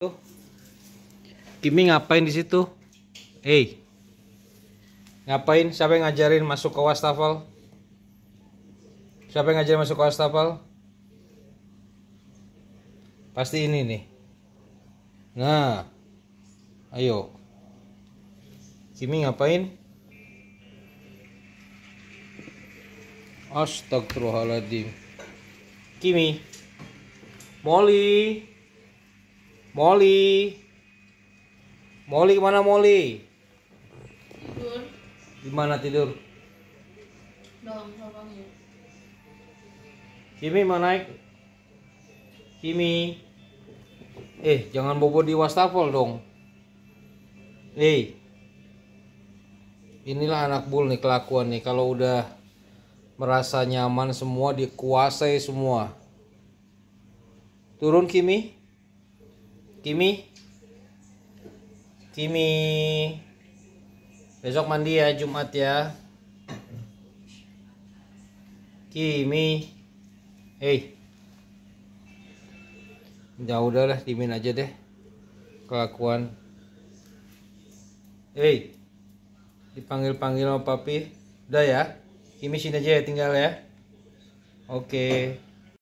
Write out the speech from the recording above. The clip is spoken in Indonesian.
Tuh. Kimi ngapain di situ? Hei. Ngapain? Siapa yang ngajarin masuk ke wastafel? Siapa yang ngajarin masuk ke wastafel? Pasti ini nih. Nah. Ayo. Kimi ngapain? Astagfirullahaladzim. Kimi. Molly. Molly. Molly kemana Molly? Tidur. Di mana tidur? Dalam ya. Kimi mau naik? Kimi. Eh, jangan bobo di wastafel dong. Eh. Inilah anak bul nih kelakuan nih kalau udah merasa nyaman semua dikuasai semua. Turun Kimi. Kimi Kimi besok mandi ya Jumat ya Kimi hei ya udahlah dimin aja deh kelakuan hei dipanggil-panggil sama papi udah ya Kimi sini aja ya tinggal ya oke okay.